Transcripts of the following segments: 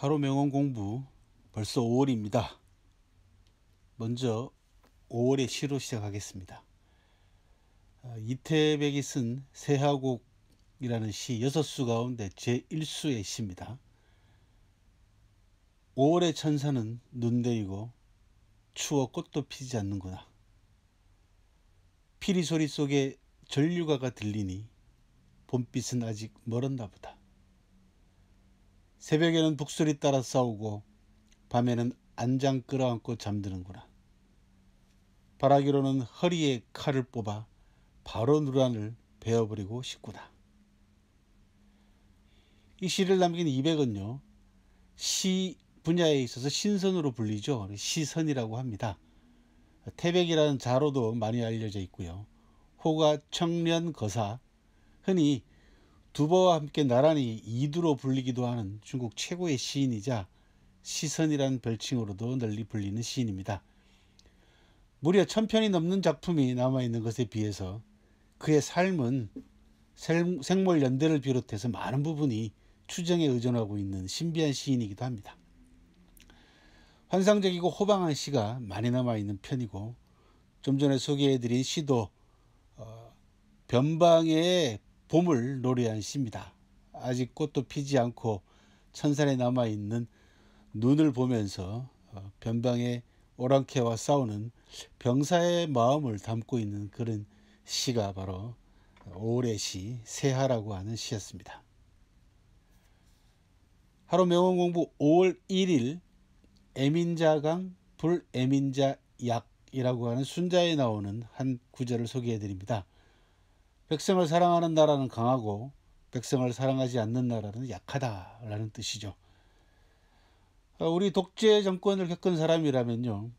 하루 명언 공부 벌써 5월입니다. 먼저 5월의 시로 시작하겠습니다. 아, 이태백이 쓴 세하곡이라는 시 6수 가운데 제1수의 시입니다. 5월의 천사는 눈대이고 추워 꽃도 피지 않는구나. 피리 소리 속에 전류가가 들리니 봄빛은 아직 멀었나 보다. 새벽에는 북소리 따라 싸우고 밤에는 안장 끌어안고 잠드는구나. 바라기로는 허리에 칼을 뽑아 바로 누란을 베어버리고 싶구나. 이 시를 남긴 이백은요시 분야에 있어서 신선으로 불리죠. 시선이라고 합니다. 태백이라는 자로도 많이 알려져 있고요. 호가 청년 거사, 흔히 두버와 함께 나란히 이두로 불리기도 하는 중국 최고의 시인이자 시선이란 별칭으로도 널리 불리는 시인입니다. 무려 천편이 넘는 작품이 남아있는 것에 비해서 그의 삶은 생물 연대를 비롯해서 많은 부분이 추정에 의존하고 있는 신비한 시인이기도 합니다. 환상적이고 호방한 시가 많이 남아있는 편이고 좀 전에 소개해드린 시도 어, 변방의 봄을 노래한 시입니다. 아직 꽃도 피지 않고 천산에 남아 있는 눈을 보면서 어, 변방의 오랑캐와 싸우는 병사의 마음을 담고 있는 그런 시가 바로 오월시 새하라고 하는 시였습니다. 하루 명언 공부 5월 1일 애민자강 불애민자약이라고 하는 순자에 나오는 한 구절을 소개해 드립니다. 백성을 사랑하는 나라는 강하고 백성을 사랑하지 않는 나라는 약하다라는 뜻이죠. 아, 우리 독재 정권을 겪은 사람이라면요.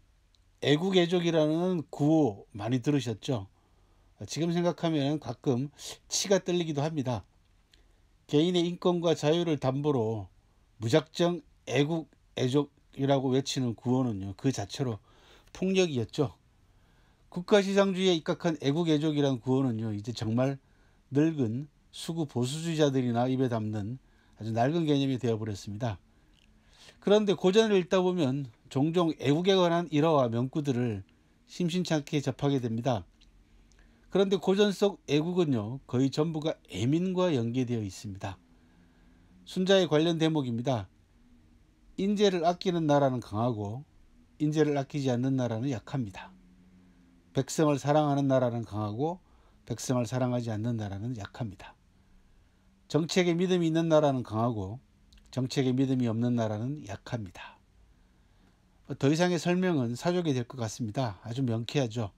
애국애족이라는 구호 많이 들으셨죠? 아, 지금 생각하면 가끔 치가 떨리기도 합니다. 개인의 인권과 자유를 담보로 무작정 애국애족이라고 외치는 구호는요. 그 자체로 폭력이었죠. 국가시장주의에 입각한 애국애족이란 구호는요. 이제 정말 늙은 수구 보수주의자들이나 입에 담는 아주 낡은 개념이 되어버렸습니다. 그런데 고전을 읽다 보면 종종 애국에 관한 일화와 명구들을 심심찮게 접하게 됩니다. 그런데 고전 속 애국은요 거의 전부가 애민과 연계되어 있습니다. 순자에 관련 대목입니다. 인재를 아끼는 나라는 강하고 인재를 아끼지 않는 나라는 약합니다. 백성을 사랑하는 나라는 강하고 백성을 사랑하지 않는 나라는 약합니다. 정책에 믿음이 있는 나라는 강하고 정책에 믿음이 없는 나라는 약합니다. 더 이상의 설명은 사족이 될 것 같습니다. 아주 명쾌하죠.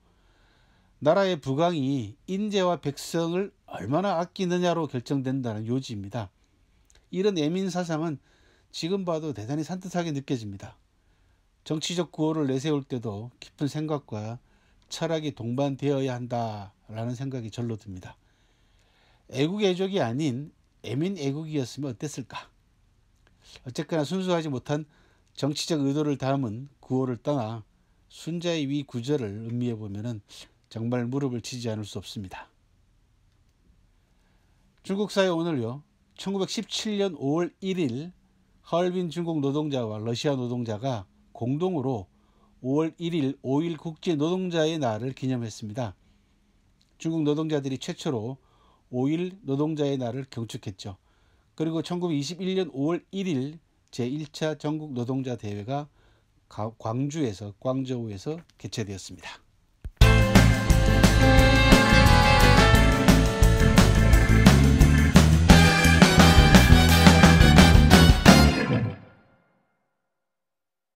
나라의 부강이 인재와 백성을 얼마나 아끼느냐로 결정된다는 요지입니다. 이런 애민 사상은 지금 봐도 대단히 산뜻하게 느껴집니다. 정치적 구호를 내세울 때도 깊은 생각과 철학이 동반되어야 한다라는 생각이 절로 듭니다. 애국 애족이 아닌 애민 애국이었으면 어땠을까? 어쨌거나 순수하지 못한 정치적 의도를 담은 구호를 떠나 순자의 위 구절을 의미해 보면은 정말 무릎을 치지 않을 수 없습니다. 중국 사회 오늘요. 1917년 5월 1일 하얼빈 중국 노동자와 러시아 노동자가 공동으로 5월 1일 5일 국제 노동자의 날을 기념했습니다. 중국 노동자들이 최초로 5일 노동자의 날을 경축했죠. 그리고 1921년 5월 1일 제1차 전국 노동자 대회가 광주에서 광저우에서 개최되었습니다.